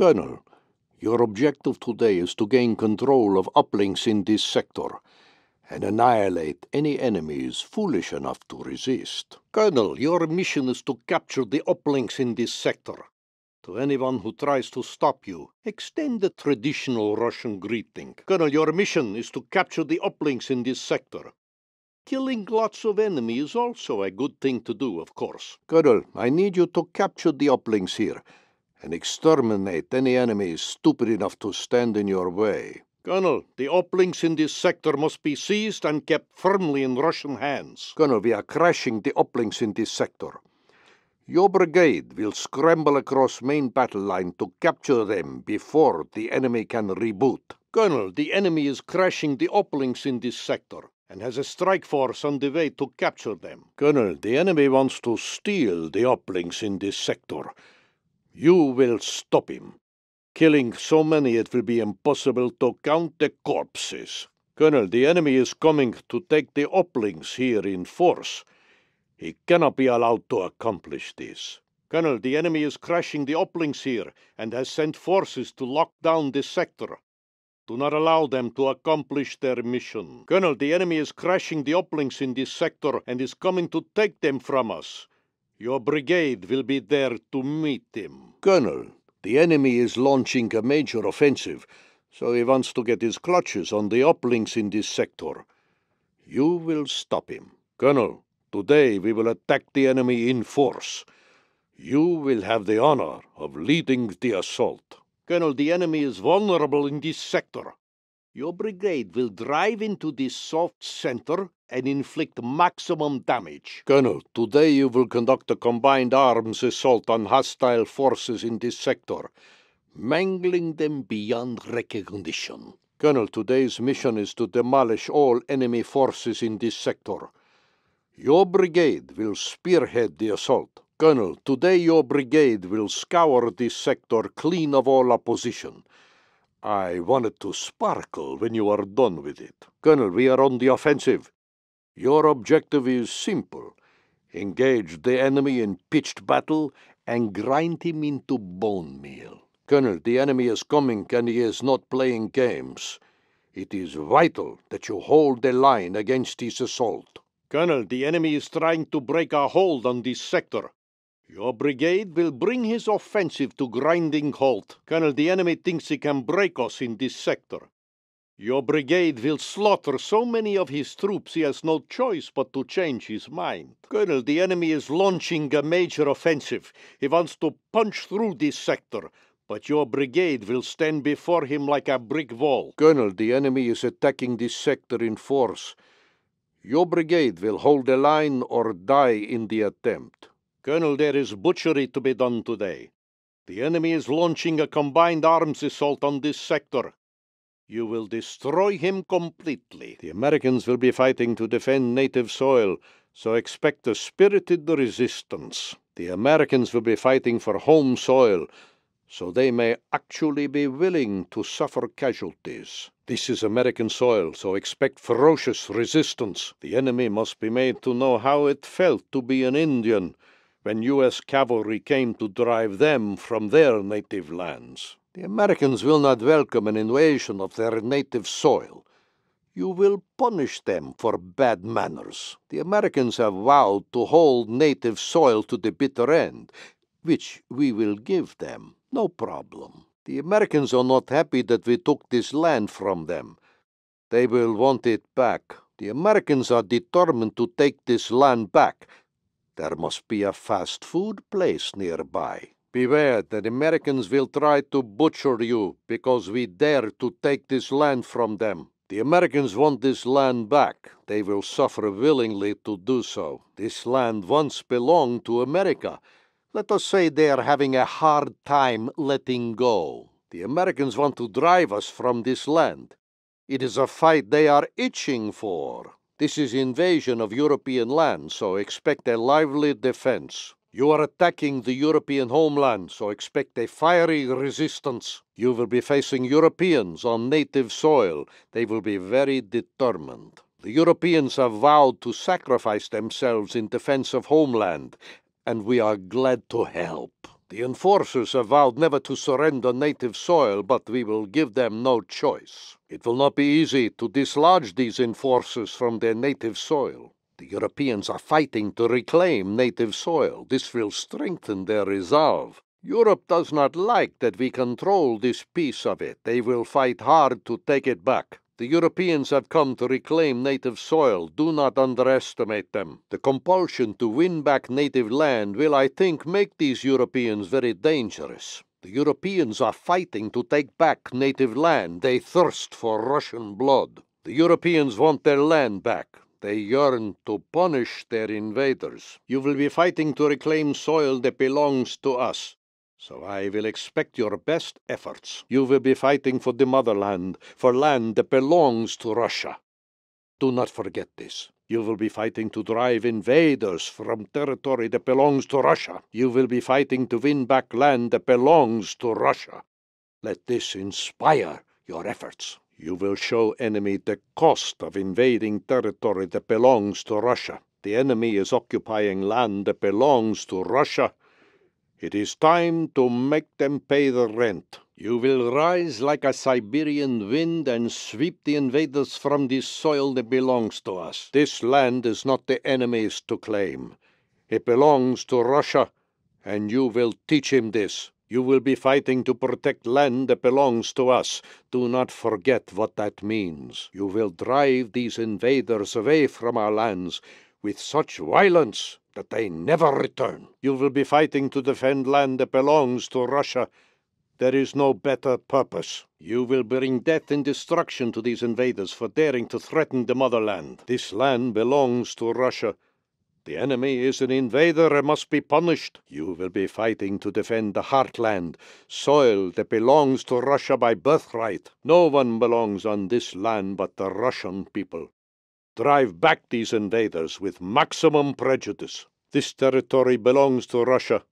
Colonel, your objective today is to gain control of uplinks in this sector and annihilate any enemies foolish enough to resist. Colonel, your mission is to capture the uplinks in this sector. To anyone who tries to stop you, extend the traditional Russian greeting. Colonel, your mission is to capture the uplinks in this sector. Killing lots of enemies is also a good thing to do, of course. Colonel, I need you to capture the uplinks here and exterminate any enemies stupid enough to stand in your way. Colonel, the uplinks in this sector must be seized and kept firmly in Russian hands. Colonel, we are crashing the uplinks in this sector. Your brigade will scramble across main battle line to capture them before the enemy can reboot. Colonel, the enemy is crashing the uplinks in this sector and has a strike force on the way to capture them. Colonel, the enemy wants to steal the uplinks in this sector you will stop him. Killing so many it will be impossible to count the corpses. Colonel, the enemy is coming to take the uplinks here in force. He cannot be allowed to accomplish this. Colonel, the enemy is crashing the uplinks here and has sent forces to lock down this sector. Do not allow them to accomplish their mission. Colonel, the enemy is crashing the uplinks in this sector and is coming to take them from us. Your brigade will be there to meet him. Colonel, the enemy is launching a major offensive, so he wants to get his clutches on the uplinks in this sector. You will stop him. Colonel, today we will attack the enemy in force. You will have the honor of leading the assault. Colonel, the enemy is vulnerable in this sector. Your brigade will drive into this soft center and inflict maximum damage. Colonel, today you will conduct a combined arms assault on hostile forces in this sector, mangling them beyond recognition. Colonel, today's mission is to demolish all enemy forces in this sector. Your brigade will spearhead the assault. Colonel, today your brigade will scour this sector clean of all opposition. I want it to sparkle when you are done with it. Colonel, we are on the offensive. Your objective is simple. Engage the enemy in pitched battle and grind him into bone meal. Colonel, the enemy is coming and he is not playing games. It is vital that you hold the line against his assault. Colonel, the enemy is trying to break our hold on this sector. Your brigade will bring his offensive to grinding halt. Colonel, the enemy thinks he can break us in this sector. Your brigade will slaughter so many of his troops he has no choice but to change his mind. Colonel, the enemy is launching a major offensive. He wants to punch through this sector, but your brigade will stand before him like a brick wall. Colonel, the enemy is attacking this sector in force. Your brigade will hold the line or die in the attempt. Colonel, there is butchery to be done today. The enemy is launching a combined arms assault on this sector. You will destroy him completely. The Americans will be fighting to defend native soil, so expect a spirited resistance. The Americans will be fighting for home soil, so they may actually be willing to suffer casualties. This is American soil, so expect ferocious resistance. The enemy must be made to know how it felt to be an Indian when U.S. cavalry came to drive them from their native lands. The Americans will not welcome an invasion of their native soil. You will punish them for bad manners. The Americans have vowed to hold native soil to the bitter end, which we will give them, no problem. The Americans are not happy that we took this land from them. They will want it back. The Americans are determined to take this land back, there must be a fast food place nearby. Beware that Americans will try to butcher you because we dare to take this land from them. The Americans want this land back. They will suffer willingly to do so. This land once belonged to America. Let us say they are having a hard time letting go. The Americans want to drive us from this land. It is a fight they are itching for. This is invasion of European land, so expect a lively defense. You are attacking the European homeland, so expect a fiery resistance. You will be facing Europeans on native soil. They will be very determined. The Europeans have vowed to sacrifice themselves in defense of homeland, and we are glad to help. The enforcers have vowed never to surrender native soil, but we will give them no choice. It will not be easy to dislodge these enforcers from their native soil. The Europeans are fighting to reclaim native soil. This will strengthen their resolve. Europe does not like that we control this piece of it. They will fight hard to take it back. The Europeans have come to reclaim native soil. Do not underestimate them. The compulsion to win back native land will, I think, make these Europeans very dangerous. The Europeans are fighting to take back native land. They thirst for Russian blood. The Europeans want their land back. They yearn to punish their invaders. You will be fighting to reclaim soil that belongs to us. So I will expect your best efforts. You will be fighting for the motherland, for land that belongs to Russia. Do not forget this. You will be fighting to drive invaders from territory that belongs to Russia. You will be fighting to win back land that belongs to Russia. Let this inspire your efforts. You will show enemy the cost of invading territory that belongs to Russia. The enemy is occupying land that belongs to Russia. It is time to make them pay the rent. You will rise like a Siberian wind and sweep the invaders from the soil that belongs to us. This land is not the enemy's to claim. It belongs to Russia, and you will teach him this. You will be fighting to protect land that belongs to us. Do not forget what that means. You will drive these invaders away from our lands with such violence that they never return. You will be fighting to defend land that belongs to Russia. There is no better purpose. You will bring death and destruction to these invaders for daring to threaten the motherland. This land belongs to Russia. The enemy is an invader and must be punished. You will be fighting to defend the heartland, soil that belongs to Russia by birthright. No one belongs on this land but the Russian people drive back these invaders with maximum prejudice. This territory belongs to Russia.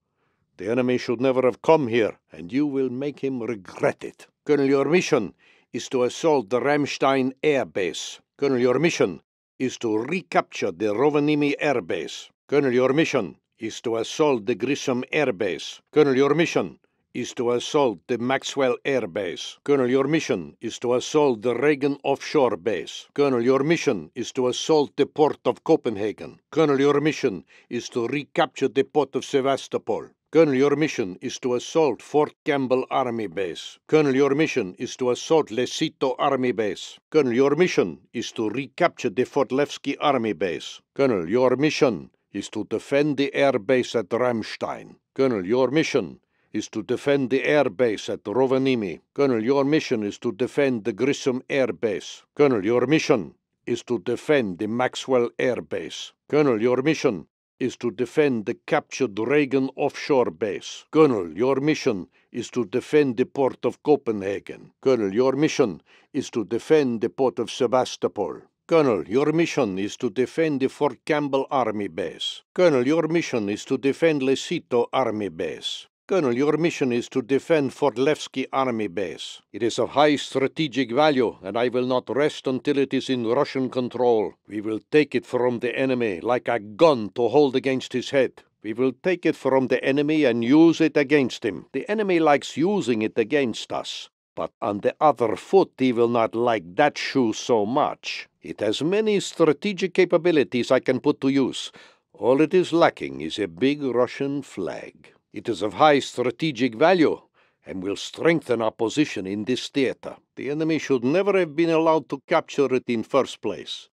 The enemy should never have come here, and you will make him regret it. Colonel, your mission is to assault the Ramstein air base. Colonel, your mission is to recapture the Rovaniemi air base. Colonel, your mission is to assault the Grissom air base. Colonel, your mission is to assault the Maxwell Air Base. Colonel, your mission is to assault the Reagan Offshore Base. Colonel, your mission is to assault the port of Copenhagen. Colonel, your mission is to recapture the port of Sevastopol. Colonel, your mission is to assault Fort Campbell Army Base. Colonel, your mission is to assault Lesito Army Base. Colonel, your mission is to recapture the Fort Levski Army Base. Colonel, your mission is to defend the air base at Ramstein. Colonel, your mission is to defend the air base at Rovaniemi. Colonel, your mission is to defend the Grissom air base. Colonel, your mission is to defend the Maxwell air base. Colonel, your mission is to defend the captured Reagan offshore base. Colonel, your mission is to defend the port of Copenhagen. Colonel, your mission is to defend the port of Sebastopol. Colonel, your mission is to defend the Fort Campbell Army Base. Colonel, your mission is to defend Lesito Army Base. Colonel, your mission is to defend Fort Levski army base. It is of high strategic value, and I will not rest until it is in Russian control. We will take it from the enemy like a gun to hold against his head. We will take it from the enemy and use it against him. The enemy likes using it against us. But on the other foot, he will not like that shoe so much. It has many strategic capabilities I can put to use. All it is lacking is a big Russian flag. It is of high strategic value and will strengthen our position in this theatre. The enemy should never have been allowed to capture it in first place.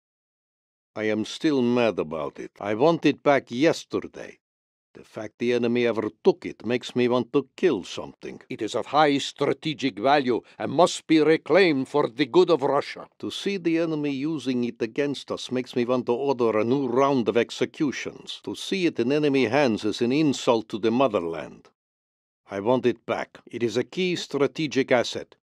I am still mad about it. I want it back yesterday. The fact the enemy ever took it makes me want to kill something. It is of high strategic value and must be reclaimed for the good of Russia. To see the enemy using it against us makes me want to order a new round of executions. To see it in enemy hands is an insult to the motherland. I want it back. It is a key strategic asset.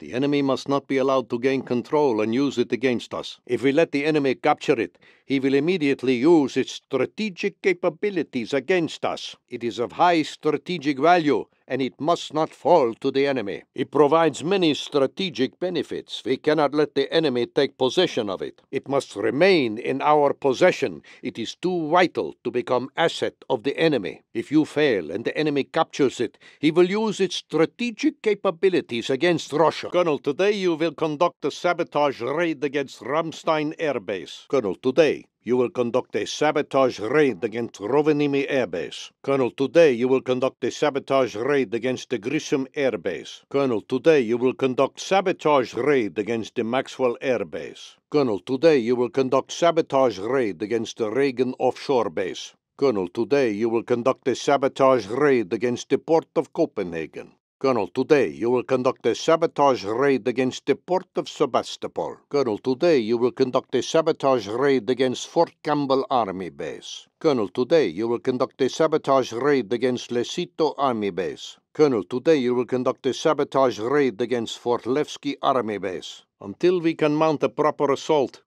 The enemy must not be allowed to gain control and use it against us. If we let the enemy capture it, he will immediately use its strategic capabilities against us. It is of high strategic value and it must not fall to the enemy. It provides many strategic benefits. We cannot let the enemy take possession of it. It must remain in our possession. It is too vital to become asset of the enemy. If you fail and the enemy captures it, he will use its strategic capabilities against Russia. Colonel, today you will conduct a sabotage raid against Ramstein Air Base. Colonel, today you will conduct a sabotage raid against Rovaniemi Air Base. Colonel, today you will conduct a sabotage raid against the Grissom Air Base. Colonel, today you will conduct sabotage raid against the Maxwell Air Base. Colonel, today you will conduct sabotage raid against the Reagan Offshore Base. Colonel, today you will conduct a sabotage raid against the port of Copenhagen. Colonel, today you will conduct a sabotage raid against the port of Sebastopol. Colonel, today you will conduct a sabotage raid against Fort Campbell Army Base. Colonel, today you will conduct a sabotage raid against Lesito Army Base. Colonel, today you will conduct a sabotage raid against Fort Levski Army Base. Until we can mount a proper assault,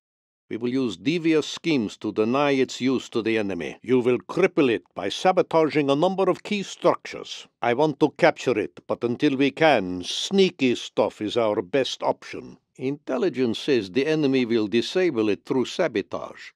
we will use devious schemes to deny its use to the enemy. You will cripple it by sabotaging a number of key structures. I want to capture it, but until we can, sneaky stuff is our best option. Intelligence says the enemy will disable it through sabotage.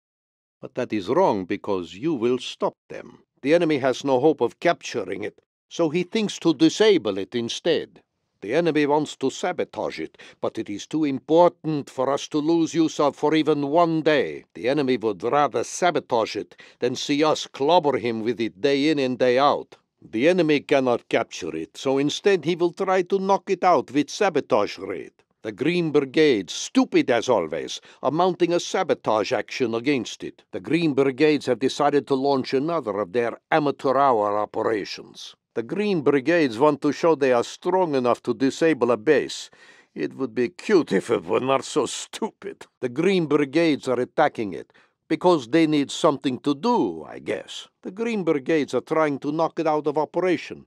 But that is wrong because you will stop them. The enemy has no hope of capturing it, so he thinks to disable it instead. The enemy wants to sabotage it, but it is too important for us to lose use of for even one day. The enemy would rather sabotage it than see us clobber him with it day in and day out. The enemy cannot capture it, so instead he will try to knock it out with sabotage raid. The Green Brigade, stupid as always, are mounting a sabotage action against it. The Green Brigades have decided to launch another of their amateur hour operations. The Green Brigades want to show they are strong enough to disable a base. It would be cute if it were not so stupid. The Green Brigades are attacking it because they need something to do, I guess. The Green Brigades are trying to knock it out of operation.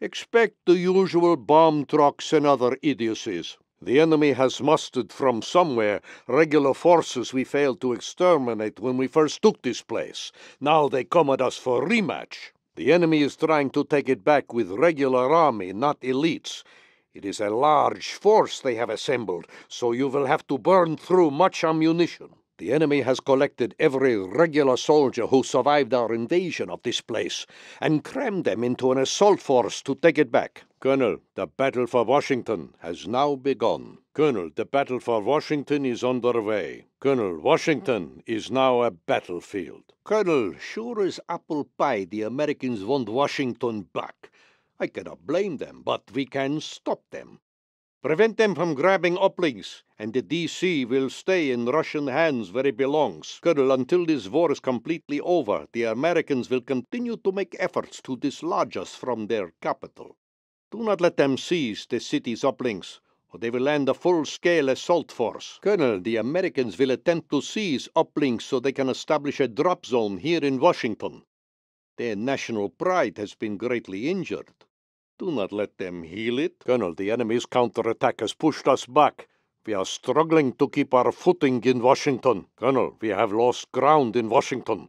Expect the usual bomb trucks and other idiocies. The enemy has mustered from somewhere regular forces we failed to exterminate when we first took this place. Now they come at us for rematch. The enemy is trying to take it back with regular army, not elites. It is a large force they have assembled, so you will have to burn through much ammunition. The enemy has collected every regular soldier who survived our invasion of this place and crammed them into an assault force to take it back. Colonel, the battle for Washington has now begun. Colonel, the battle for Washington is underway. Colonel, Washington is now a battlefield. Colonel, sure as apple pie, the Americans want Washington back. I cannot blame them, but we can stop them. Prevent them from grabbing uplinks, and the D.C. will stay in Russian hands where it belongs. Colonel, until this war is completely over, the Americans will continue to make efforts to dislodge us from their capital. Do not let them seize the city's uplinks, or they will land a full-scale assault force. Colonel, the Americans will attempt to seize uplinks so they can establish a drop zone here in Washington. Their national pride has been greatly injured. Do not let them heal it. Colonel, the enemy's counterattack has pushed us back. We are struggling to keep our footing in Washington. Colonel, we have lost ground in Washington.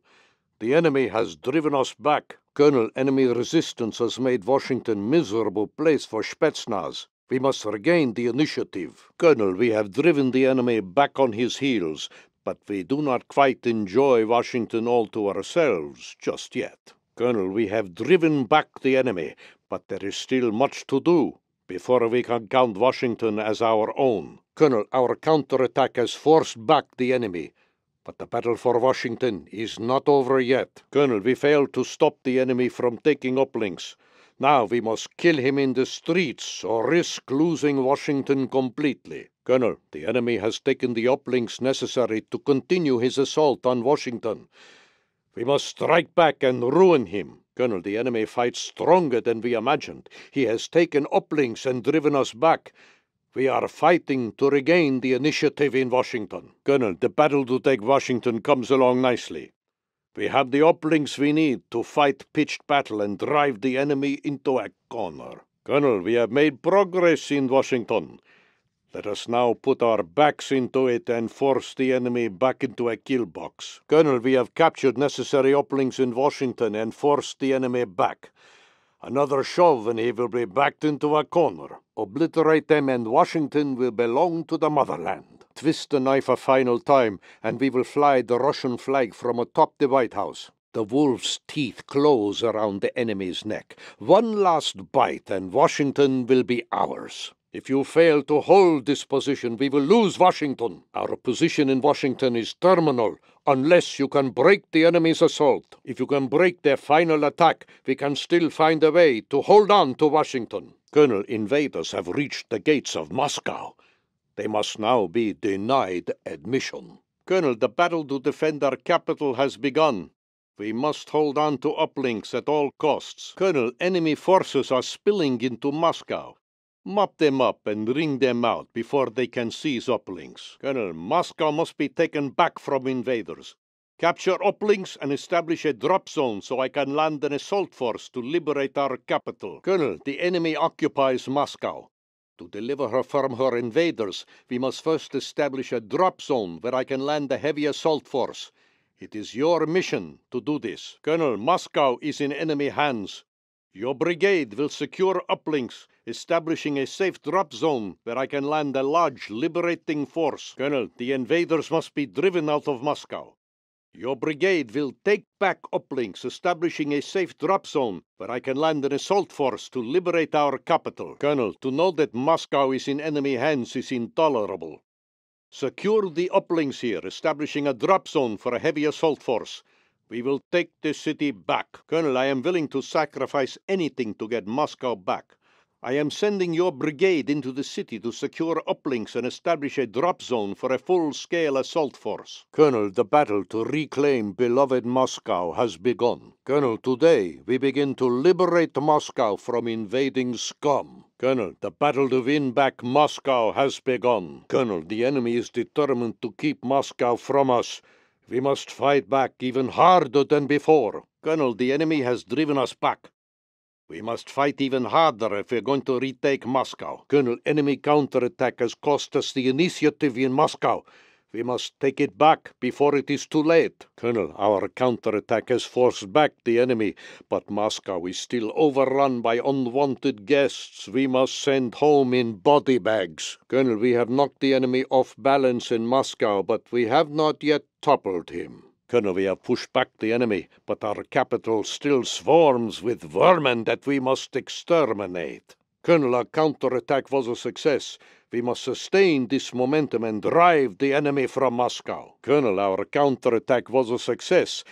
The enemy has driven us back. Colonel, enemy resistance has made Washington miserable place for Spetsnaz. We must regain the initiative. Colonel, we have driven the enemy back on his heels, but we do not quite enjoy Washington all to ourselves just yet. Colonel, we have driven back the enemy, but there is still much to do before we can count Washington as our own. Colonel, our counterattack has forced back the enemy. But the battle for Washington is not over yet. Colonel, we failed to stop the enemy from taking uplinks. Now we must kill him in the streets or risk losing Washington completely. Colonel, the enemy has taken the uplinks necessary to continue his assault on Washington. We must strike back and ruin him. Colonel, the enemy fights stronger than we imagined. He has taken uplinks and driven us back. We are fighting to regain the initiative in Washington. Colonel, the battle to take Washington comes along nicely. We have the uplinks we need to fight pitched battle and drive the enemy into a corner. Colonel, we have made progress in Washington. Let us now put our backs into it and force the enemy back into a kill box. Colonel, we have captured necessary uplinks in Washington and forced the enemy back. Another shove and he will be backed into a corner. Obliterate them and Washington will belong to the motherland. Twist the knife a final time and we will fly the Russian flag from atop the White House. The wolf's teeth close around the enemy's neck. One last bite and Washington will be ours. If you fail to hold this position, we will lose Washington. Our position in Washington is terminal unless you can break the enemy's assault. If you can break their final attack, we can still find a way to hold on to Washington. Colonel, invaders have reached the gates of Moscow. They must now be denied admission. Colonel, the battle to defend our capital has begun. We must hold on to uplinks at all costs. Colonel, enemy forces are spilling into Moscow. Mop them up and wring them out before they can seize uplinks. Colonel, Moscow must be taken back from invaders. Capture uplinks and establish a drop zone so I can land an assault force to liberate our capital. Colonel, the enemy occupies Moscow. To deliver her from her invaders, we must first establish a drop zone where I can land a heavy assault force. It is your mission to do this. Colonel, Moscow is in enemy hands. Your brigade will secure uplinks establishing a safe drop zone where I can land a large liberating force. Colonel, the invaders must be driven out of Moscow. Your brigade will take back uplinks, establishing a safe drop zone where I can land an assault force to liberate our capital. Colonel, to know that Moscow is in enemy hands is intolerable. Secure the uplinks here, establishing a drop zone for a heavy assault force. We will take the city back. Colonel, I am willing to sacrifice anything to get Moscow back. I am sending your brigade into the city to secure uplinks and establish a drop zone for a full-scale assault force. Colonel, the battle to reclaim beloved Moscow has begun. Colonel, today we begin to liberate Moscow from invading scum. Colonel, the battle to win back Moscow has begun. Colonel, the enemy is determined to keep Moscow from us. We must fight back even harder than before. Colonel, the enemy has driven us back. We must fight even harder if we're going to retake Moscow. Colonel, enemy counterattack has cost us the initiative in Moscow. We must take it back before it is too late. Colonel, our counterattack has forced back the enemy, but Moscow is still overrun by unwanted guests we must send home in body bags. Colonel, we have knocked the enemy off balance in Moscow, but we have not yet toppled him. Colonel, we have pushed back the enemy, but our capital still swarms with vermin that we must exterminate. Colonel, our counterattack was a success. We must sustain this momentum and drive the enemy from Moscow. Colonel, our counterattack was a success.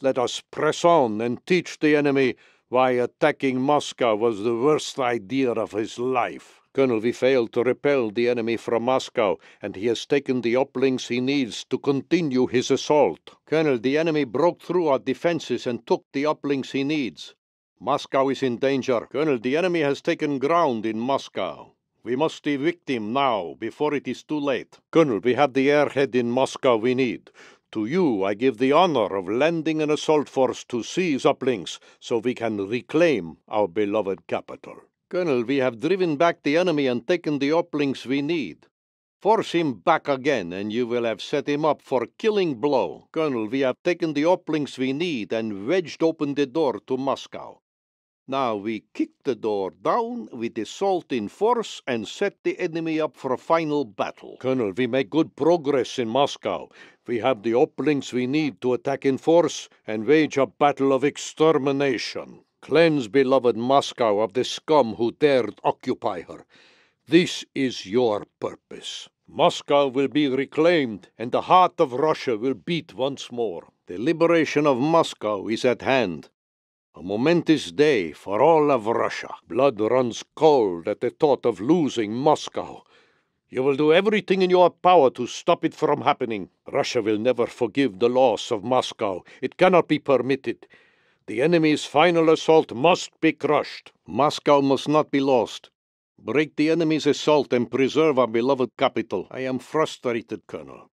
Let us press on and teach the enemy why attacking Moscow was the worst idea of his life. Colonel, we failed to repel the enemy from Moscow, and he has taken the uplinks he needs to continue his assault. Colonel, the enemy broke through our defenses and took the uplinks he needs. Moscow is in danger. Colonel, the enemy has taken ground in Moscow. We must evict him now, before it is too late. Colonel, we have the airhead in Moscow we need. To you I give the honor of lending an assault force to seize uplinks so we can reclaim our beloved capital. Colonel, we have driven back the enemy and taken the uplinks we need. Force him back again, and you will have set him up for killing blow. Colonel, we have taken the uplinks we need and wedged open the door to Moscow. Now we kick the door down with assault in force and set the enemy up for a final battle. Colonel, we make good progress in Moscow. We have the uplinks we need to attack in force and wage a battle of extermination. Cleanse beloved Moscow of the scum who dared occupy her. This is your purpose. Moscow will be reclaimed, and the heart of Russia will beat once more. The liberation of Moscow is at hand. A momentous day for all of Russia. Blood runs cold at the thought of losing Moscow. You will do everything in your power to stop it from happening. Russia will never forgive the loss of Moscow. It cannot be permitted. The enemy's final assault must be crushed. Moscow must not be lost. Break the enemy's assault and preserve our beloved capital. I am frustrated, Colonel.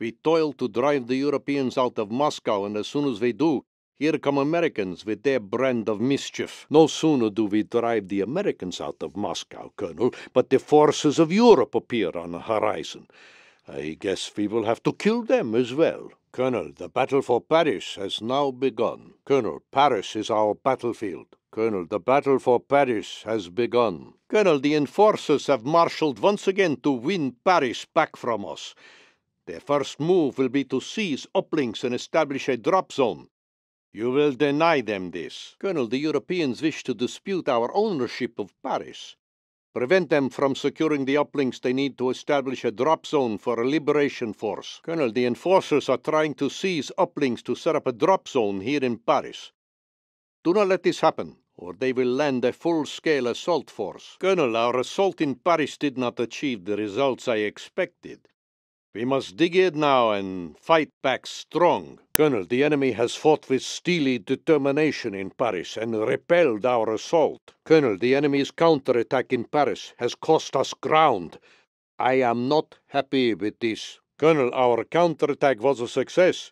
We toil to drive the Europeans out of Moscow, and as soon as they do, here come Americans with their brand of mischief. No sooner do we drive the Americans out of Moscow, Colonel, but the forces of Europe appear on the horizon. I guess we will have to kill them as well. Colonel, the battle for Paris has now begun. Colonel, Paris is our battlefield. Colonel, the battle for Paris has begun. Colonel, the enforcers have marshalled once again to win Paris back from us. Their first move will be to seize uplinks and establish a drop zone. You will deny them this. Colonel, the Europeans wish to dispute our ownership of Paris prevent them from securing the uplinks they need to establish a drop zone for a liberation force. Colonel, the enforcers are trying to seize uplinks to set up a drop zone here in Paris. Do not let this happen, or they will land a full-scale assault force. Colonel, our assault in Paris did not achieve the results I expected. We must dig in now and fight back strong. Colonel, the enemy has fought with steely determination in Paris and repelled our assault. Colonel, the enemy's counterattack in Paris has cost us ground. I am not happy with this. Colonel, our counterattack was a success,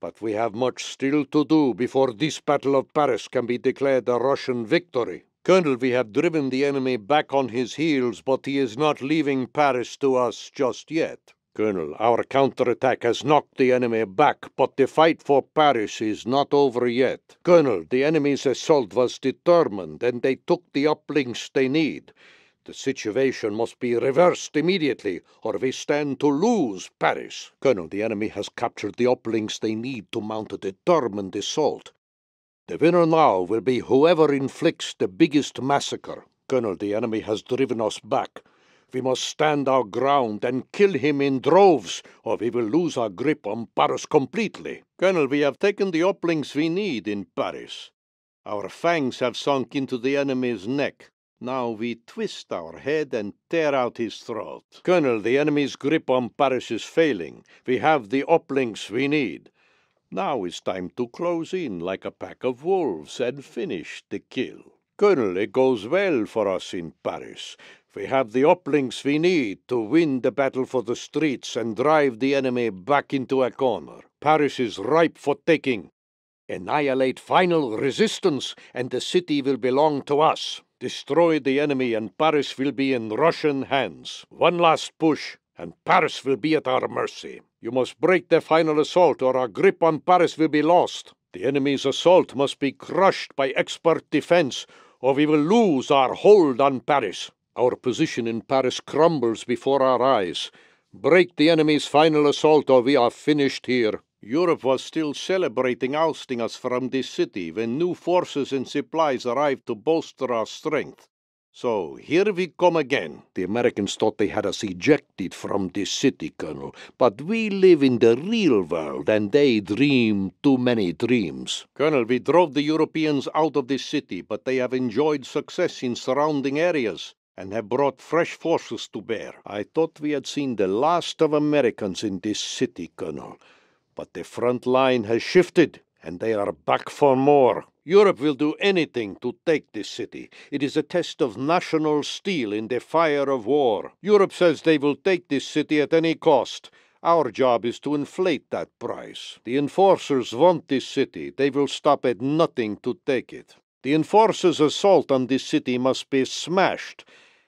but we have much still to do before this Battle of Paris can be declared a Russian victory. Colonel, we have driven the enemy back on his heels, but he is not leaving Paris to us just yet. Colonel, our counterattack has knocked the enemy back, but the fight for Paris is not over yet. Colonel, the enemy's assault was determined, and they took the uplinks they need. The situation must be reversed immediately, or we stand to lose Paris. Colonel, the enemy has captured the uplinks they need to mount a determined assault. The winner now will be whoever inflicts the biggest massacre. Colonel, the enemy has driven us back. We must stand our ground and kill him in droves, or we will lose our grip on Paris completely. Colonel, we have taken the uplinks we need in Paris. Our fangs have sunk into the enemy's neck. Now we twist our head and tear out his throat. Colonel, the enemy's grip on Paris is failing. We have the uplinks we need. Now it's time to close in like a pack of wolves and finish the kill. Colonel, it goes well for us in Paris. We have the uplinks we need to win the battle for the streets and drive the enemy back into a corner. Paris is ripe for taking. Annihilate final resistance, and the city will belong to us. Destroy the enemy, and Paris will be in Russian hands. One last push, and Paris will be at our mercy. You must break the final assault, or our grip on Paris will be lost. The enemy's assault must be crushed by expert defense, or we will lose our hold on Paris. Our position in Paris crumbles before our eyes. Break the enemy's final assault, or we are finished here. Europe was still celebrating ousting us from this city when new forces and supplies arrived to bolster our strength. So here we come again. The Americans thought they had us ejected from this city, Colonel, but we live in the real world and they dream too many dreams. Colonel, we drove the Europeans out of this city, but they have enjoyed success in surrounding areas and have brought fresh forces to bear. I thought we had seen the last of Americans in this city, Colonel, but the front line has shifted, and they are back for more. Europe will do anything to take this city. It is a test of national steel in the fire of war. Europe says they will take this city at any cost. Our job is to inflate that price. The enforcers want this city. They will stop at nothing to take it. The enforcers' assault on this city must be smashed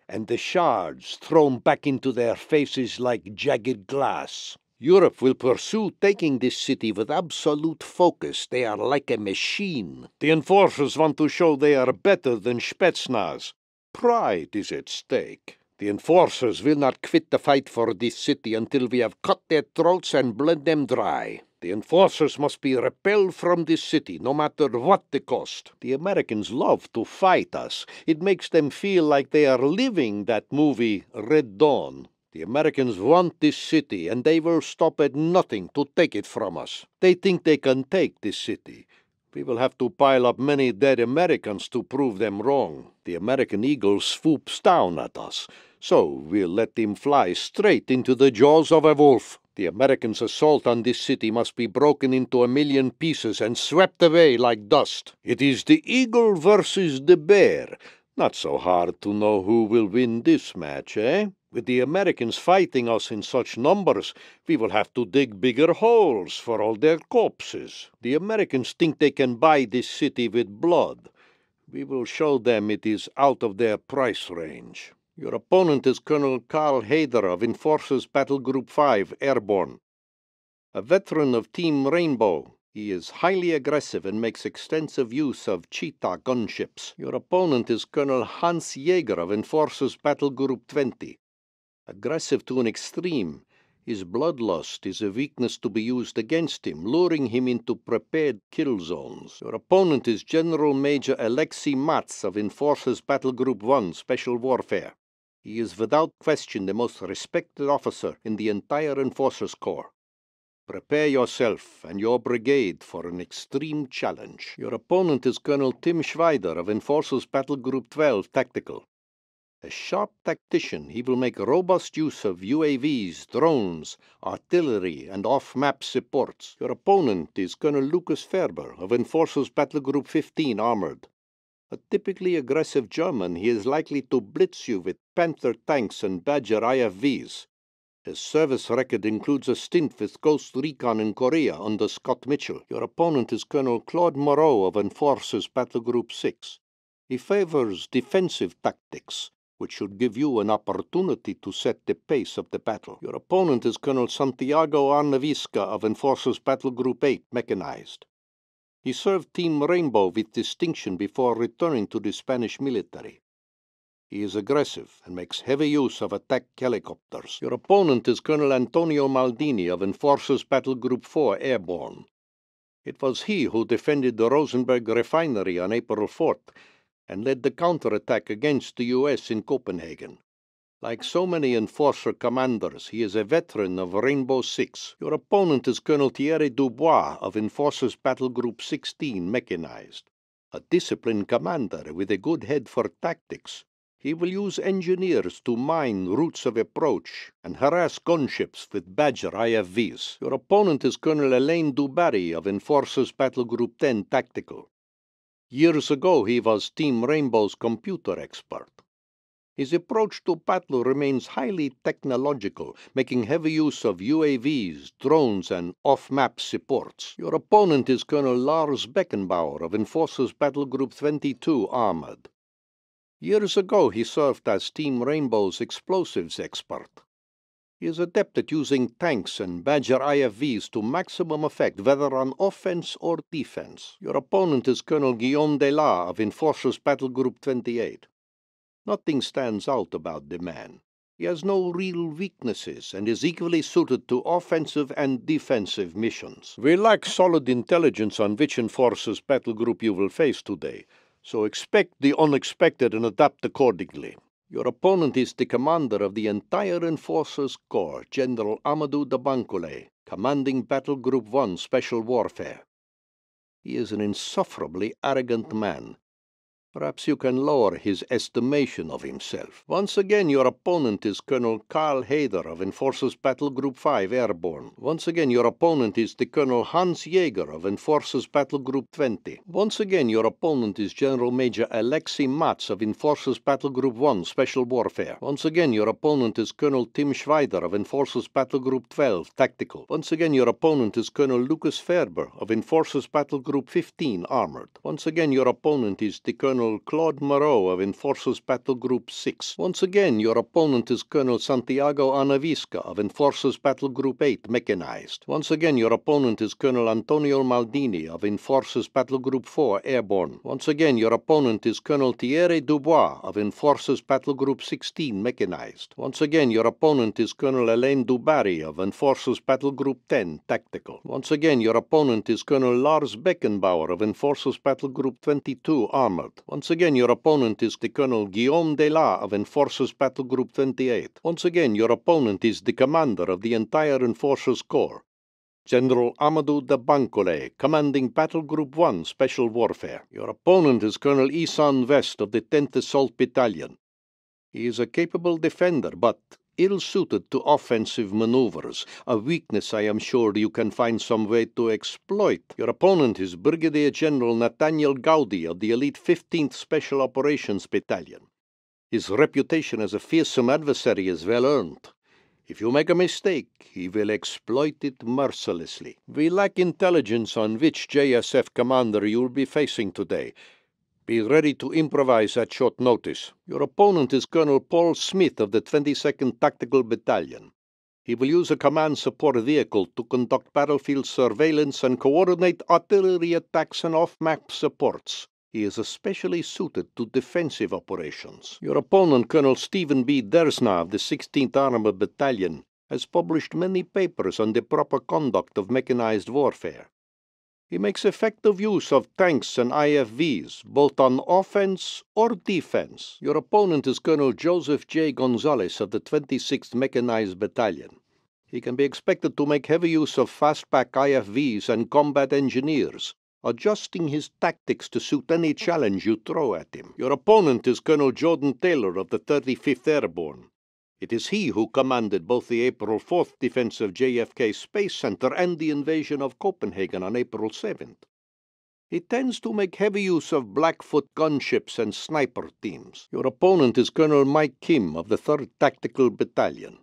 and the shards thrown back into their faces like jagged glass. Europe will pursue taking this city with absolute focus. They are like a machine. The enforcers want to show they are better than Spetsnaz. Pride is at stake. The enforcers will not quit the fight for this city until we have cut their throats and bled them dry. The enforcers must be repelled from this city, no matter what the cost. The Americans love to fight us. It makes them feel like they are living that movie, Red Dawn. The Americans want this city, and they will stop at nothing to take it from us. They think they can take this city. We will have to pile up many dead Americans to prove them wrong. The American eagle swoops down at us, so we'll let him fly straight into the jaws of a wolf. The Americans' assault on this city must be broken into a million pieces and swept away like dust. It is the eagle versus the bear. Not so hard to know who will win this match, eh? With the Americans fighting us in such numbers, we will have to dig bigger holes for all their corpses. The Americans think they can buy this city with blood. We will show them it is out of their price range. Your opponent is Colonel Karl Haider of Enforcers Battle Group 5, Airborne. A veteran of Team Rainbow, he is highly aggressive and makes extensive use of Cheetah gunships. Your opponent is Colonel Hans Jaeger of Enforcers Battle Group 20. Aggressive to an extreme, his bloodlust is a weakness to be used against him, luring him into prepared kill zones. Your opponent is General Major Alexei Matz of Enforcers Battle Group 1 Special Warfare. He is without question the most respected officer in the entire Enforcers Corps. Prepare yourself and your brigade for an extreme challenge. Your opponent is Colonel Tim Schweider of Enforcers Battle Group 12 Tactical. A sharp tactician, he will make robust use of UAVs, drones, artillery, and off map supports. Your opponent is Colonel Lucas Ferber of Enforcers Battle Group 15 Armored. A typically aggressive German, he is likely to blitz you with Panther tanks and Badger IFVs. His service record includes a stint with Ghost Recon in Korea under Scott Mitchell. Your opponent is Colonel Claude Moreau of Enforcers Battle Group 6. He favors defensive tactics, which should give you an opportunity to set the pace of the battle. Your opponent is Colonel Santiago Arnavisca of Enforcers Battle Group 8, mechanized. He served Team Rainbow with distinction before returning to the Spanish military. He is aggressive and makes heavy use of attack helicopters. Your opponent is Colonel Antonio Maldini of Enforcers Battle Group 4 Airborne. It was he who defended the Rosenberg refinery on April 4th and led the counterattack against the U.S. in Copenhagen. Like so many enforcer commanders, he is a veteran of Rainbow Six. Your opponent is Colonel Thierry Dubois of Enforcers Battle Group 16 mechanized. A disciplined commander with a good head for tactics, he will use engineers to mine routes of approach and harass gunships with Badger IFVs. Your opponent is Colonel Elaine Dubarry of Enforcers Battle Group 10 Tactical. Years ago, he was Team Rainbow's computer expert. His approach to Patlu remains highly technological, making heavy use of UAVs, drones, and off-map supports. Your opponent is Colonel Lars Beckenbauer of Enforcers Battle Group 22 Armored. Years ago, he served as Team Rainbow's explosives expert. He is adept at using tanks and Badger IFVs to maximum effect, whether on offense or defense. Your opponent is Colonel Guillaume Dela of Enforcers Battle Group 28. Nothing stands out about the man. He has no real weaknesses and is equally suited to offensive and defensive missions. We lack solid intelligence on which enforcers battle group you will face today, so expect the unexpected and adapt accordingly. Your opponent is the commander of the entire Enforcers Corps, General Amadou Dabankule, commanding Battle Group 1 Special Warfare. He is an insufferably arrogant man Perhaps you can lower his estimation of himself. Once again, your opponent is Colonel Karl Hader of Enforcers Battle Group 5 Airborne. Once again, your opponent is the Colonel Hans Jaeger of Enforcers Battle Group 20. Once again, your opponent is General Major Alexei Matz of Enforcers Battle Group 1 Special Warfare. Once again, your opponent is Colonel Tim Schweider of Enforcers Battle Group 12 Tactical. Once again, your opponent is Colonel Lucas Ferber of Enforcers Battle Group 15 Armored. Once again, your opponent is the Colonel Colonel Claude Moreau of Enforcers Battle Group 6. Once again, your opponent is Colonel Santiago Anavisca of Enforcers Battle Group 8, mechanized. Once again, your opponent is Colonel Antonio Maldini of Enforcers Battle Group 4, airborne. Once again, your opponent is Colonel Thierry Dubois of Enforcers Battle Group 16, mechanized. Once again, your opponent is Colonel Elaine Dubarry of Enforcers Battle Group 10, tactical. Once again, your opponent is Colonel Lars Beckenbauer of Enforcers Battle Group 22, armored. Once again, your opponent is the Colonel Guillaume Dela of Enforcers Battle Group 28. Once again, your opponent is the commander of the entire Enforcers Corps, General Amadou Dabankole, commanding Battle Group 1 Special Warfare. Your opponent is Colonel Isan West of the 10th Assault Battalion. He is a capable defender, but ill suited to offensive maneuvers, a weakness I am sure you can find some way to exploit. Your opponent is Brigadier General Nathaniel Gaudi of the elite 15th Special Operations Battalion. His reputation as a fearsome adversary is well earned. If you make a mistake, he will exploit it mercilessly. We lack intelligence on which JSF commander you'll be facing today be ready to improvise at short notice. Your opponent is Colonel Paul Smith of the 22nd Tactical Battalion. He will use a command support vehicle to conduct battlefield surveillance and coordinate artillery attacks and off map supports. He is especially suited to defensive operations. Your opponent, Colonel Stephen B. Dersna of the 16th Armored Battalion, has published many papers on the proper conduct of mechanized warfare. He makes effective use of tanks and IFVs, both on offense or defense. Your opponent is Colonel Joseph J. Gonzalez of the 26th Mechanized Battalion. He can be expected to make heavy use of fastback IFVs and combat engineers, adjusting his tactics to suit any challenge you throw at him. Your opponent is Colonel Jordan Taylor of the 35th Airborne. It is he who commanded both the April 4th defense of JFK Space Center and the invasion of Copenhagen on April 7th. He tends to make heavy use of Blackfoot gunships and sniper teams. Your opponent is Colonel Mike Kim of the 3rd Tactical Battalion.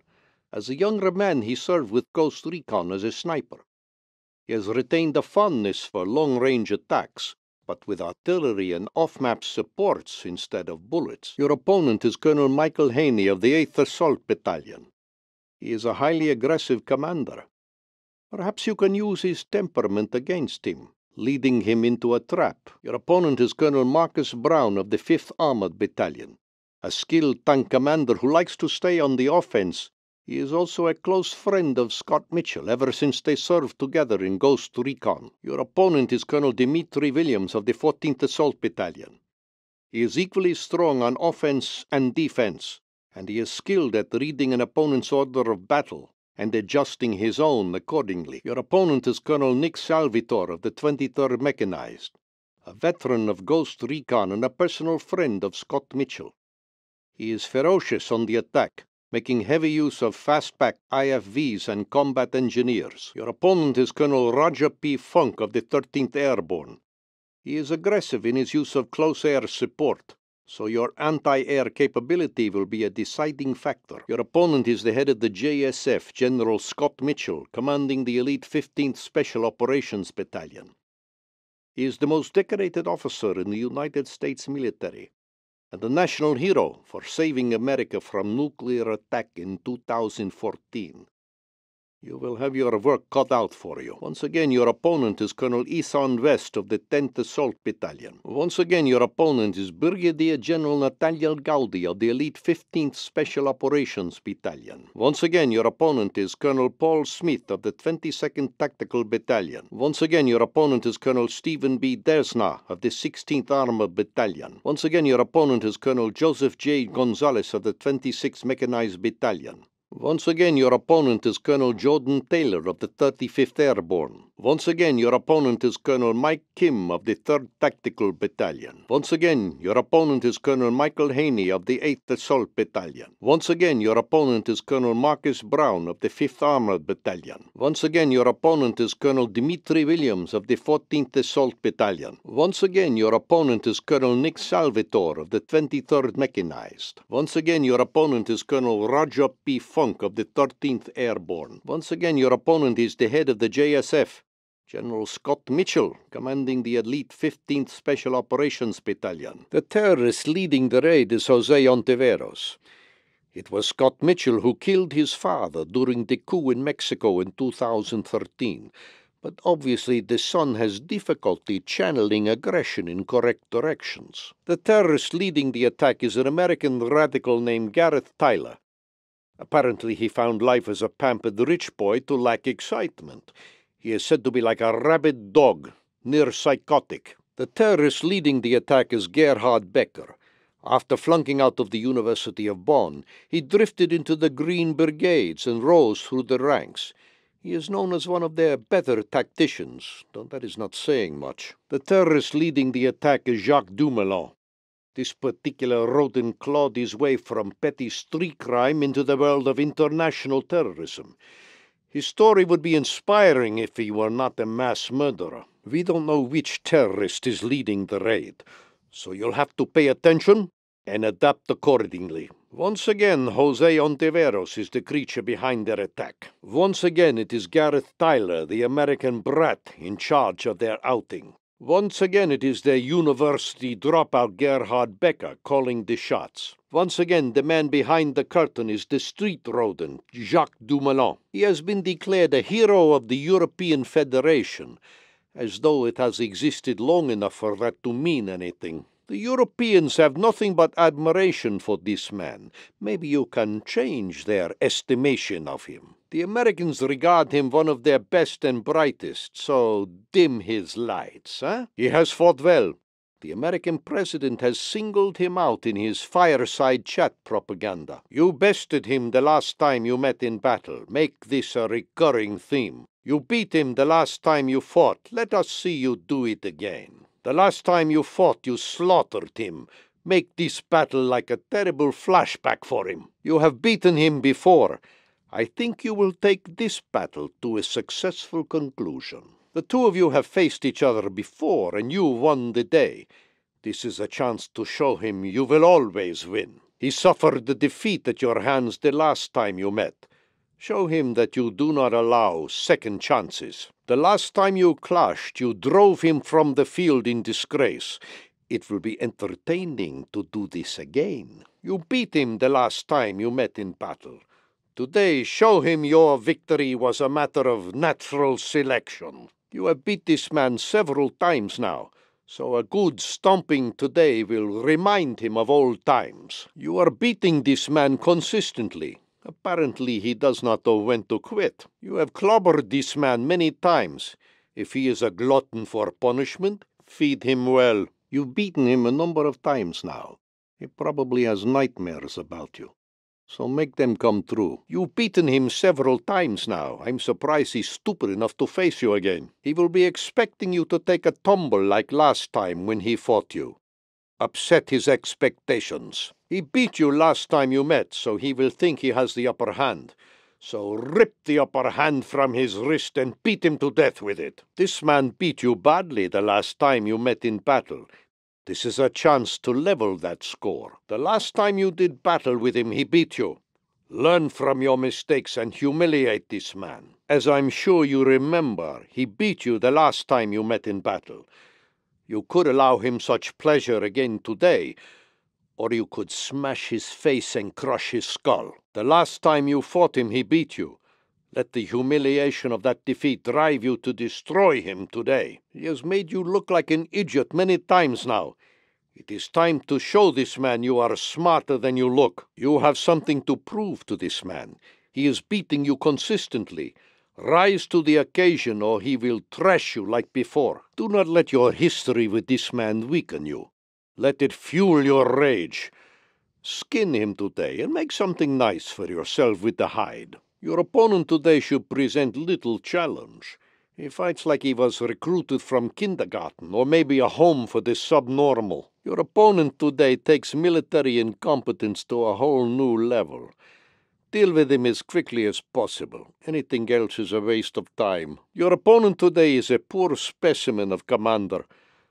As a younger man, he served with Coast Recon as a sniper. He has retained a fondness for long range attacks, but with artillery and off-map supports instead of bullets. Your opponent is Colonel Michael Haney of the 8th Assault Battalion. He is a highly aggressive commander. Perhaps you can use his temperament against him, leading him into a trap. Your opponent is Colonel Marcus Brown of the 5th Armored Battalion, a skilled tank commander who likes to stay on the offense he is also a close friend of Scott Mitchell ever since they served together in Ghost Recon. Your opponent is Colonel Dimitri Williams of the 14th Assault Battalion. He is equally strong on offense and defense, and he is skilled at reading an opponent's order of battle and adjusting his own accordingly. Your opponent is Colonel Nick Salvitor of the 23rd Mechanized, a veteran of Ghost Recon and a personal friend of Scott Mitchell. He is ferocious on the attack making heavy use of fast pack IFVs and combat engineers. Your opponent is Colonel Roger P. Funk of the 13th Airborne. He is aggressive in his use of close air support, so your anti air capability will be a deciding factor. Your opponent is the head of the JSF, General Scott Mitchell, commanding the elite 15th Special Operations Battalion. He is the most decorated officer in the United States military and a national hero for saving America from nuclear attack in 2014. You will have your work cut out for you. Once again, your opponent is Colonel Isan West of the 10th Assault Battalion. Once again, your opponent is Brigadier General Natalia Gaudi of the elite 15th Special Operations Battalion. Once again, your opponent is Colonel Paul Smith of the 22nd Tactical Battalion. Once again, your opponent is Colonel Stephen B. Desna of the 16th Armored Battalion. Once again, your opponent is Colonel Joseph J. Gonzalez of the 26th Mechanized Battalion. Once again, your opponent is Colonel Jordan Taylor of the 35th Airborne. Once again, your opponent is Colonel Mike Kim of the 3rd Tactical Battalion. Once again, your opponent is Colonel Michael Haney of the 8th Assault Battalion. Once again, your opponent is Colonel Marcus Brown of the 5th Armored Battalion. Once again, your opponent is Colonel Dimitri Williams of the 14th Assault Battalion. Once again, your opponent is Colonel Nick Salvatore of the 23rd Mechanized. Once again, your opponent is Colonel Roger P. Ford Funk of the 13th Airborne. Once again, your opponent is the head of the JSF, General Scott Mitchell, commanding the elite 15th Special Operations Battalion. The terrorist leading the raid is Jose Ontiveros. It was Scott Mitchell who killed his father during the coup in Mexico in 2013, but obviously the son has difficulty channeling aggression in correct directions. The terrorist leading the attack is an American radical named Gareth Tyler, Apparently, he found life as a pampered rich boy to lack excitement. He is said to be like a rabid dog, near psychotic. The terrorist leading the attack is Gerhard Becker. After flunking out of the University of Bonn, he drifted into the Green Brigades and rose through the ranks. He is known as one of their better tacticians, though that is not saying much. The terrorist leading the attack is Jacques Dumoulin. This particular rodent clawed his way from petty street crime into the world of international terrorism. His story would be inspiring if he were not a mass murderer. We don't know which terrorist is leading the raid, so you'll have to pay attention and adapt accordingly. Once again, Jose Ontiveros is the creature behind their attack. Once again, it is Gareth Tyler, the American brat, in charge of their outing. Once again, it is the university dropout Gerhard Becker calling the shots. Once again, the man behind the curtain is the street rodent, Jacques Dumoulin. He has been declared a hero of the European Federation, as though it has existed long enough for that to mean anything. The Europeans have nothing but admiration for this man. Maybe you can change their estimation of him. The Americans regard him one of their best and brightest, so dim his lights, eh? He has fought well. The American president has singled him out in his fireside chat propaganda. You bested him the last time you met in battle. Make this a recurring theme. You beat him the last time you fought. Let us see you do it again. The last time you fought, you slaughtered him. Make this battle like a terrible flashback for him. You have beaten him before I think you will take this battle to a successful conclusion. The two of you have faced each other before, and you won the day. This is a chance to show him you will always win. He suffered the defeat at your hands the last time you met. Show him that you do not allow second chances. The last time you clashed, you drove him from the field in disgrace. It will be entertaining to do this again. You beat him the last time you met in battle. Today, show him your victory was a matter of natural selection. You have beat this man several times now, so a good stomping today will remind him of old times. You are beating this man consistently. Apparently, he does not know when to quit. You have clobbered this man many times. If he is a glutton for punishment, feed him well. You've beaten him a number of times now. He probably has nightmares about you so make them come true. You've beaten him several times now. I'm surprised he's stupid enough to face you again. He will be expecting you to take a tumble like last time when he fought you. Upset his expectations. He beat you last time you met, so he will think he has the upper hand. So rip the upper hand from his wrist and beat him to death with it. This man beat you badly the last time you met in battle. This is a chance to level that score. The last time you did battle with him, he beat you. Learn from your mistakes and humiliate this man. As I'm sure you remember, he beat you the last time you met in battle. You could allow him such pleasure again today, or you could smash his face and crush his skull. The last time you fought him, he beat you. Let the humiliation of that defeat drive you to destroy him today. He has made you look like an idiot many times now. It is time to show this man you are smarter than you look. You have something to prove to this man. He is beating you consistently. Rise to the occasion, or he will thrash you like before. Do not let your history with this man weaken you. Let it fuel your rage. Skin him today and make something nice for yourself with the hide. Your opponent today should present little challenge. He fights like he was recruited from kindergarten or maybe a home for the subnormal. Your opponent today takes military incompetence to a whole new level. Deal with him as quickly as possible. Anything else is a waste of time. Your opponent today is a poor specimen of commander.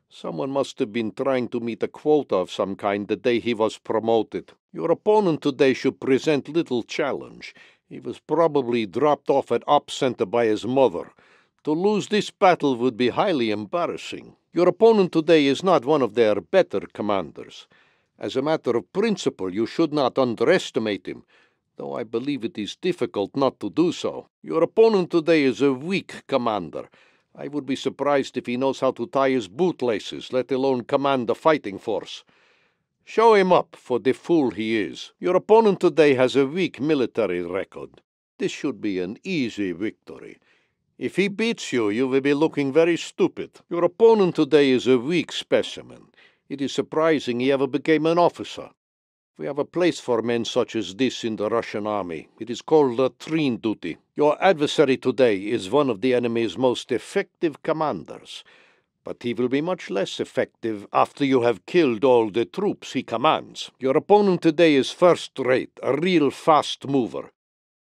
Someone must have been trying to meet a quota of some kind the day he was promoted. Your opponent today should present little challenge. He was probably dropped off at op center by his mother. To lose this battle would be highly embarrassing. Your opponent today is not one of their better commanders. As a matter of principle, you should not underestimate him, though I believe it is difficult not to do so. Your opponent today is a weak commander. I would be surprised if he knows how to tie his bootlaces, let alone command a fighting force. Show him up for the fool he is. Your opponent today has a weak military record. This should be an easy victory. If he beats you, you will be looking very stupid. Your opponent today is a weak specimen. It is surprising he ever became an officer. We have a place for men such as this in the Russian army. It is called latrine duty. Your adversary today is one of the enemy's most effective commanders but he will be much less effective after you have killed all the troops he commands. Your opponent today is first rate, a real fast mover.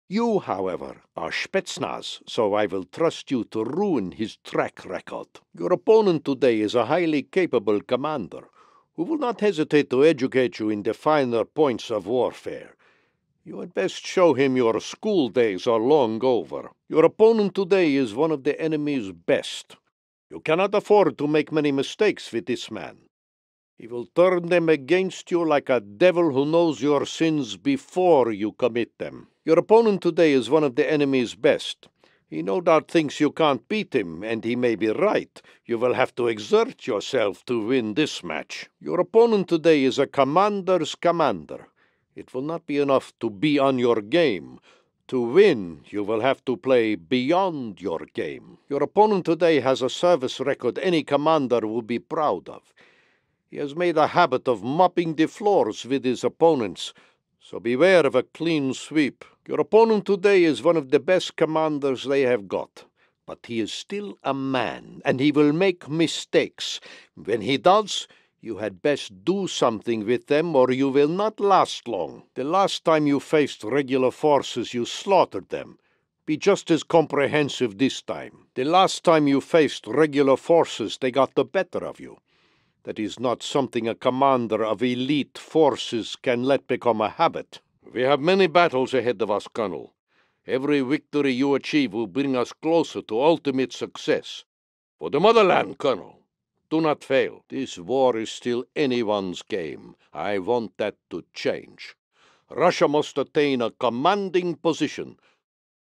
You, however, are Spetsnaz, so I will trust you to ruin his track record. Your opponent today is a highly capable commander who will not hesitate to educate you in the finer points of warfare. You had best show him your school days are long over. Your opponent today is one of the enemy's best you cannot afford to make many mistakes with this man. He will turn them against you like a devil who knows your sins before you commit them. Your opponent today is one of the enemy's best. He no doubt thinks you can't beat him, and he may be right. You will have to exert yourself to win this match. Your opponent today is a commander's commander. It will not be enough to be on your game, to win, you will have to play beyond your game. Your opponent today has a service record any commander will be proud of. He has made a habit of mopping the floors with his opponents, so beware of a clean sweep. Your opponent today is one of the best commanders they have got, but he is still a man, and he will make mistakes. When he does, you had best do something with them, or you will not last long. The last time you faced regular forces, you slaughtered them. Be just as comprehensive this time. The last time you faced regular forces, they got the better of you. That is not something a commander of elite forces can let become a habit. We have many battles ahead of us, Colonel. Every victory you achieve will bring us closer to ultimate success. For the motherland, Colonel. Do not fail. This war is still anyone's game. I want that to change. Russia must attain a commanding position.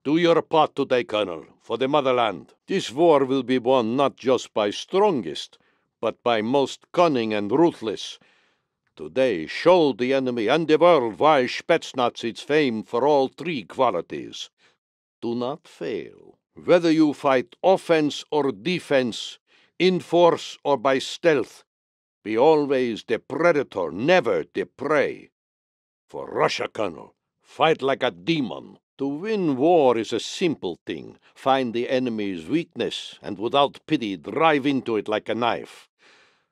Do your part today, Colonel, for the motherland. This war will be won not just by strongest, but by most cunning and ruthless. Today, show the enemy and the world why Spetsnaz is famed for all three qualities. Do not fail. Whether you fight offense or defense, in force or by stealth, be always the predator, never the prey. For Russia, Colonel, fight like a demon. To win war is a simple thing. Find the enemy's weakness, and without pity drive into it like a knife.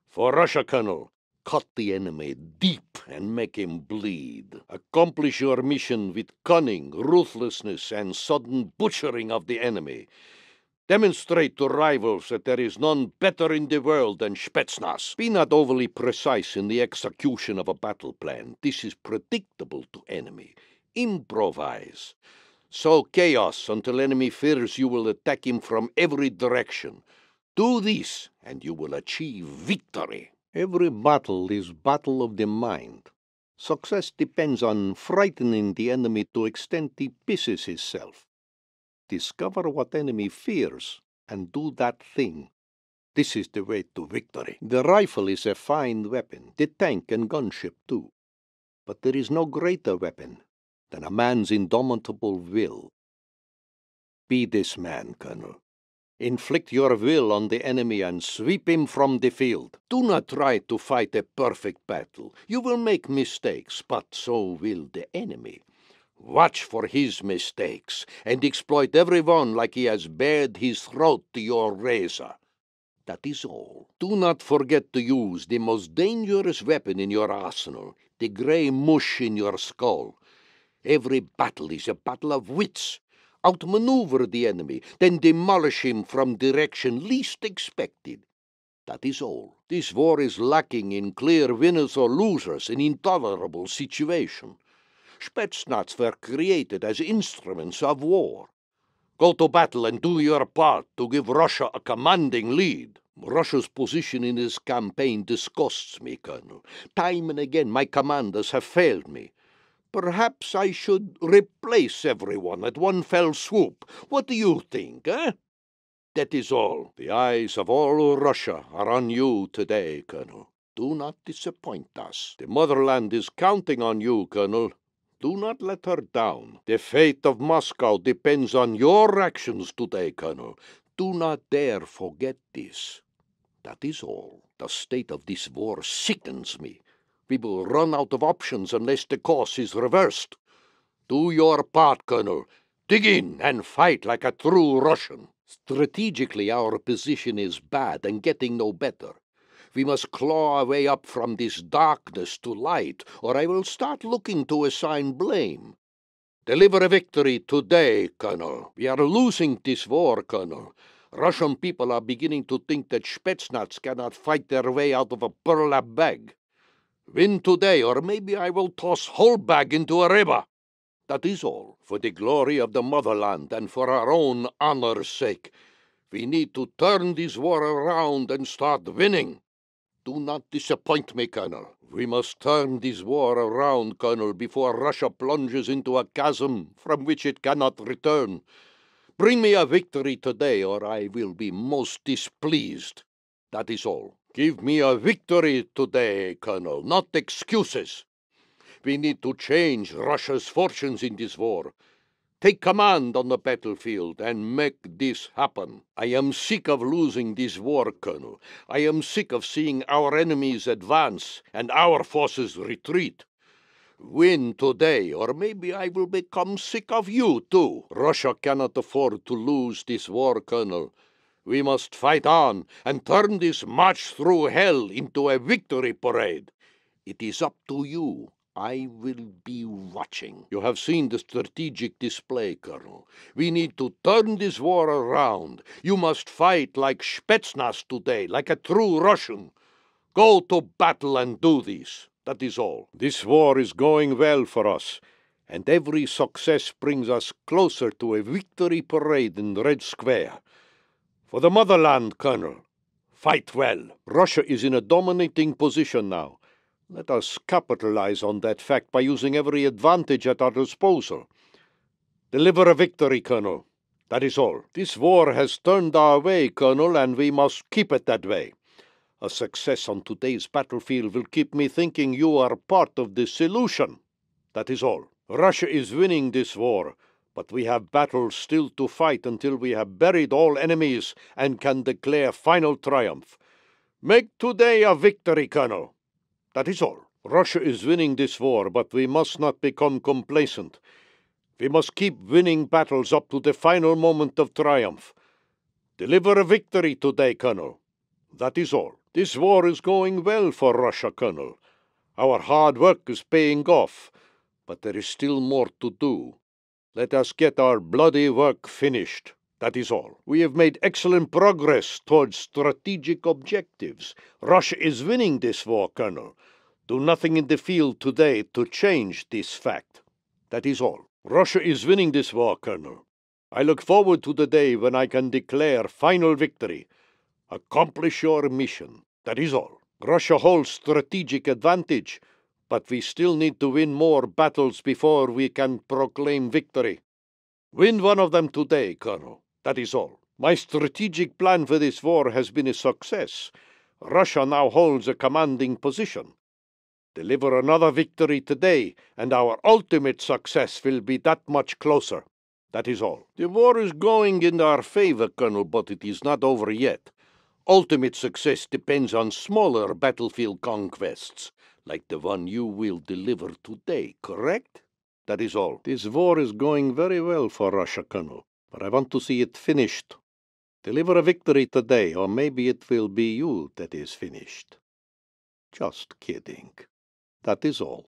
For Russia, Colonel, cut the enemy deep and make him bleed. Accomplish your mission with cunning, ruthlessness, and sudden butchering of the enemy. Demonstrate to rivals that there is none better in the world than Spetsnaz. Be not overly precise in the execution of a battle plan. This is predictable to enemy. Improvise. Sow chaos until enemy fears you will attack him from every direction. Do this, and you will achieve victory. Every battle is battle of the mind. Success depends on frightening the enemy to extent he pisses himself. Discover what enemy fears and do that thing. This is the way to victory. The rifle is a fine weapon, the tank and gunship too. But there is no greater weapon than a man's indomitable will. Be this man, Colonel. Inflict your will on the enemy and sweep him from the field. Do not try to fight a perfect battle. You will make mistakes, but so will the enemy. Watch for his mistakes, and exploit every one like he has bared his throat to your razor. That is all. Do not forget to use the most dangerous weapon in your arsenal, the grey mush in your skull. Every battle is a battle of wits. Outmaneuver the enemy, then demolish him from direction least expected. That is all. This war is lacking in clear winners or losers, an intolerable situation. Spetsnaz were created as instruments of war. Go to battle and do your part to give Russia a commanding lead. Russia's position in this campaign disgusts me, Colonel. Time and again my commanders have failed me. Perhaps I should replace everyone at one fell swoop. What do you think, eh? That is all. The eyes of all Russia are on you today, Colonel. Do not disappoint us. The motherland is counting on you, Colonel. Do not let her down. The fate of Moscow depends on your actions today, Colonel. Do not dare forget this. That is all. The state of this war sickens me. We will run out of options unless the course is reversed. Do your part, Colonel. Dig in and fight like a true Russian. Strategically, our position is bad and getting no better. We must claw our way up from this darkness to light, or I will start looking to assign blame. Deliver a victory today, Colonel. We are losing this war, Colonel. Russian people are beginning to think that Spetsnaz cannot fight their way out of a burlap bag. Win today, or maybe I will toss whole bag into a river. That is all, for the glory of the motherland and for our own honor's sake. We need to turn this war around and start winning. Do not disappoint me, Colonel. We must turn this war around, Colonel, before Russia plunges into a chasm from which it cannot return. Bring me a victory today, or I will be most displeased. That is all. Give me a victory today, Colonel, not excuses. We need to change Russia's fortunes in this war. Take command on the battlefield and make this happen. I am sick of losing this war, Colonel. I am sick of seeing our enemies advance and our forces retreat. Win today, or maybe I will become sick of you, too. Russia cannot afford to lose this war, Colonel. We must fight on and turn this march through hell into a victory parade. It is up to you. I will be watching. You have seen the strategic display, Colonel. We need to turn this war around. You must fight like Spetsnaz today, like a true Russian. Go to battle and do this. That is all. This war is going well for us, and every success brings us closer to a victory parade in Red Square. For the motherland, Colonel, fight well. Russia is in a dominating position now let us capitalize on that fact by using every advantage at our disposal. Deliver a victory, Colonel. That is all. This war has turned our way, Colonel, and we must keep it that way. A success on today's battlefield will keep me thinking you are part of the solution. That is all. Russia is winning this war, but we have battles still to fight until we have buried all enemies and can declare final triumph. Make today a victory, Colonel. That is all. Russia is winning this war, but we must not become complacent. We must keep winning battles up to the final moment of triumph. Deliver a victory today, Colonel. That is all. This war is going well for Russia, Colonel. Our hard work is paying off, but there is still more to do. Let us get our bloody work finished. That is all. We have made excellent progress towards strategic objectives. Russia is winning this war, Colonel. Do nothing in the field today to change this fact. That is all. Russia is winning this war, Colonel. I look forward to the day when I can declare final victory. Accomplish your mission. That is all. Russia holds strategic advantage, but we still need to win more battles before we can proclaim victory. Win one of them today, Colonel. That is all. My strategic plan for this war has been a success. Russia now holds a commanding position. Deliver another victory today, and our ultimate success will be that much closer. That is all. The war is going in our favor, Colonel, but it is not over yet. Ultimate success depends on smaller battlefield conquests, like the one you will deliver today, correct? That is all. This war is going very well for Russia, Colonel but I want to see it finished. Deliver a victory today, or maybe it will be you that is finished. Just kidding. That is all.